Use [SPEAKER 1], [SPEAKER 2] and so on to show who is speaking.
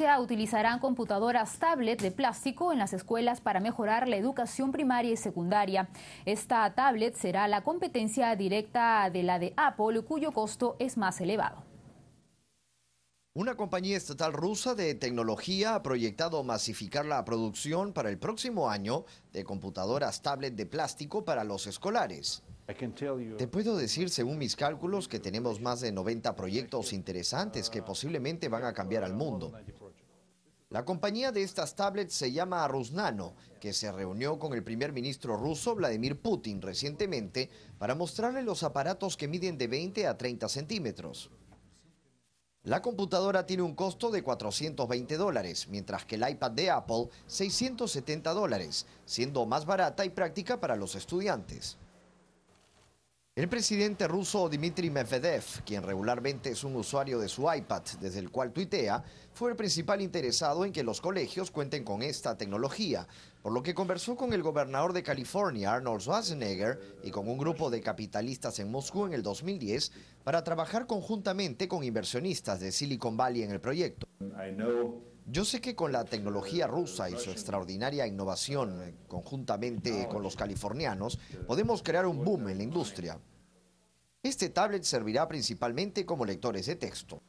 [SPEAKER 1] Se utilizarán computadoras tablet de plástico en las escuelas para mejorar la educación primaria y secundaria. Esta tablet será la competencia directa de la de Apple, cuyo costo es más elevado.
[SPEAKER 2] Una compañía estatal rusa de tecnología ha proyectado masificar la producción para el próximo año de computadoras tablet de plástico para los escolares. Te puedo decir, según mis cálculos, que tenemos más de 90 proyectos interesantes que posiblemente van a cambiar al mundo. La compañía de estas tablets se llama Rusnano, que se reunió con el primer ministro ruso Vladimir Putin recientemente para mostrarle los aparatos que miden de 20 a 30 centímetros. La computadora tiene un costo de 420 dólares, mientras que el iPad de Apple 670 dólares, siendo más barata y práctica para los estudiantes. El presidente ruso Dmitry Medvedev, quien regularmente es un usuario de su iPad, desde el cual tuitea, fue el principal interesado en que los colegios cuenten con esta tecnología, por lo que conversó con el gobernador de California, Arnold Schwarzenegger, y con un grupo de capitalistas en Moscú en el 2010 para trabajar conjuntamente con inversionistas de Silicon Valley en el proyecto. Yo sé que con la tecnología rusa y su extraordinaria innovación, eh, conjuntamente con los californianos, podemos crear un boom en la industria. Este tablet servirá principalmente como lectores de texto.